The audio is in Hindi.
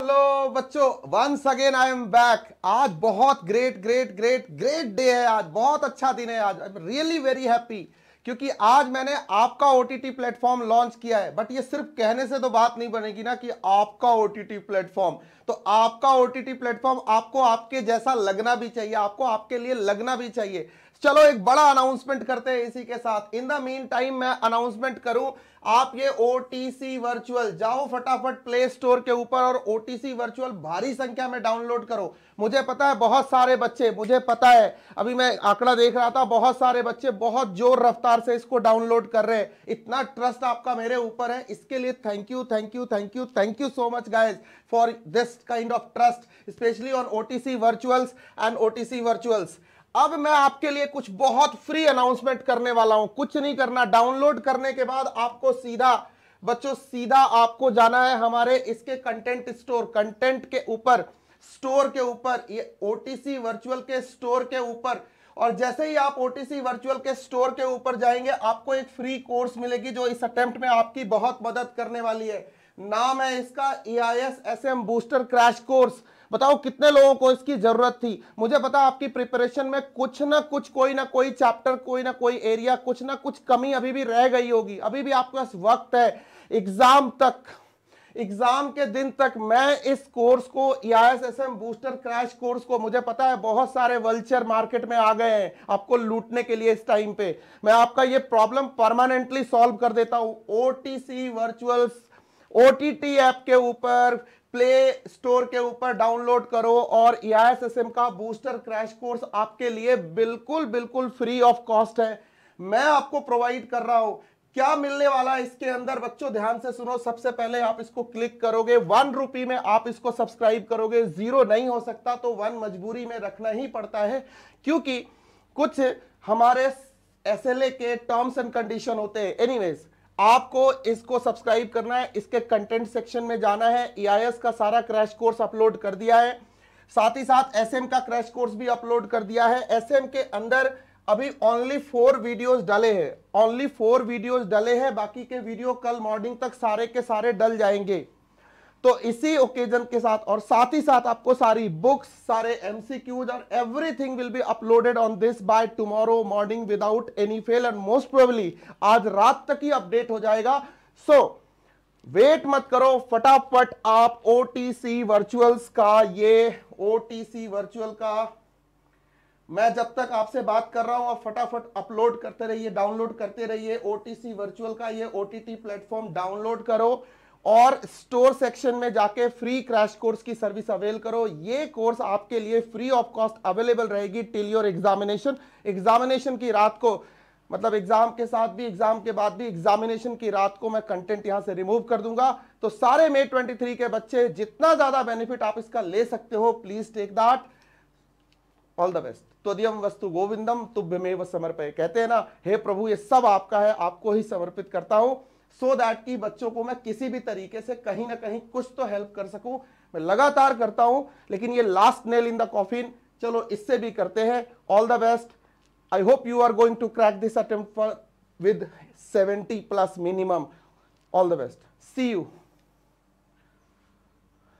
हेलो बच्चों once again I am back आज बहुत great great great great day है आज बहुत अच्छा दिन है आज I am really very happy क्योंकि आज मैंने आपका ओ टी प्लेटफॉर्म लॉन्च किया है बट ये सिर्फ कहने से तो बात नहीं बनेगी ना कि आपका ओ टी प्लेटफॉर्म तो आपका ओ टी प्लेटफॉर्म आपको आपके जैसा लगना भी चाहिए आपको आपके लिए लगना भी चाहिए चलो एक बड़ा अनाउंसमेंट करते हैं इसी के साथ इन द मीन टाइम मैं अनाउंसमेंट करूं आप ये ओ वर्चुअल जाओ फटाफट प्ले स्टोर के ऊपर और ओ वर्चुअल भारी संख्या में डाउनलोड करो मुझे पता है बहुत सारे बच्चे मुझे पता है अभी मैं आंकड़ा देख रहा था बहुत सारे बच्चे बहुत जोर रफ्तार से इसको डाउनलोड कर रहे हैं इतना ट्रस्ट आपका मेरे ऊपर है इसके लिए thank you thank you thank you thank you so much guys for this kind of trust specially on O T C virtuals and O T C virtuals अब मैं आपके लिए कुछ बहुत फ्री अनाउंसमेंट करने वाला हूं कुछ नहीं करना डाउनलोड करने के बाद आपको सीधा बच्चों सीधा आपको जाना है हमारे इसके कंटेंट स्टोर कंटेंट के ऊपर स्टोर के ऊपर ये ओटीसी वर्चुअल के स्टोर के ऊपर और जैसे ही आप ओटीसी वर्चुअल के स्टोर के ऊपर जाएंगे आपको एक फ्री कोर्स मिलेगी जो इस अटेम्प्ट में आपकी बहुत मदद करने वाली है नाम है इसका E I S S M booster crash course बताओ कितने लोगों को इसकी जरूरत थी मुझे पता आपकी प्रिपरेशन में कुछ ना कुछ कोई ना कोई चैप्टर कोई ना कोई एरिया कुछ ना कुछ कमी अभी भी रह गई होगी अभी भी आपके पास वक्त है एग्जाम तक एग्जाम के दिन तक मैं इस कोर्स को ईआईएसएसएम बूस्टर क्रैश कोर्स को मुझे पता है बहुत सारे वल्चर मार्केट में आ गए हैं आपको लूटने के लिए इस टाइम पे मैं आपका ये प्रॉब्लम परमानेंटली सॉल्व कर देता हूं ओटीसी वर्चुअल्स ओ ऐप के ऊपर प्ले स्टोर के ऊपर डाउनलोड करो और ई e का बूस्टर क्रैश कोर्स आपके लिए बिल्कुल बिल्कुल फ्री ऑफ कॉस्ट है मैं आपको प्रोवाइड कर रहा हूं क्या मिलने वाला है इसके अंदर बच्चों ध्यान से सुनो सबसे पहले आप इसको क्लिक करोगे वन रुपी में आप इसको सब्सक्राइब करोगे जीरो नहीं हो सकता तो वन मजबूरी में रखना ही पड़ता है क्योंकि कुछ हमारे एसएलए के टर्म्स एंड कंडीशन होते हैं एनीवेज आपको इसको सब्सक्राइब करना है इसके कंटेंट सेक्शन में जाना है ई e का सारा क्रैश कोर्स अपलोड कर दिया है साथ ही साथ एस का क्रैश कोर्स भी अपलोड कर दिया है एस के अंदर अभी ओनली फोर वीडियोस डले हैं ओनली फोर वीडियोस डले हैं बाकी के वीडियो कल मॉर्निंग तक सारे के सारे डल जाएंगे तो इसी ओकेजन के साथ और साथ ही साथ आपको सारी बुक्स सारे एमसीक्यूज और everything will be uploaded on this by tomorrow morning without any fail and most probably आज रात तक ही अपडेट हो जाएगा सो so, वेट मत करो फटाफट आप ओ वर्चुअल्स का ये ओ वर्चुअल का मैं जब तक आपसे बात कर रहा हूं आप फटाफट अपलोड करते रहिए डाउनलोड करते रहिए ओ वर्चुअल का ये ओ प्लेटफॉर्म डाउनलोड करो और स्टोर सेक्शन में जाके फ्री क्रैश कोर्स की सर्विस अवेल करो ये कोर्स आपके लिए फ्री ऑफ कॉस्ट अवेलेबल रहेगी टिल योर एग्जामिनेशन एग्जामिनेशन की रात को मतलब एग्जाम के साथ भी एग्जाम के बाद भी एग्जामिनेशन की रात को मैं कंटेंट यहां से रिमूव कर दूंगा तो सारे मे 23 के बच्चे जितना ज्यादा बेनिफिट आप इसका ले सकते हो please take that all the best तो दियम वस्तु गोविंदम तुभ्य में समर्पय कहते हैं ना हे प्रभु ये सब आपका है आपको ही समर्पित करता हूं सो so दैट कि बच्चों को मैं किसी भी तरीके से कहीं ना कहीं कुछ तो हेल्प कर सकूं मैं लगातार करता हूं लेकिन ये last nail in the coffin चलो इससे भी करते हैं all the best I hope you are going to crack this attempt with 70 plus minimum all the best see you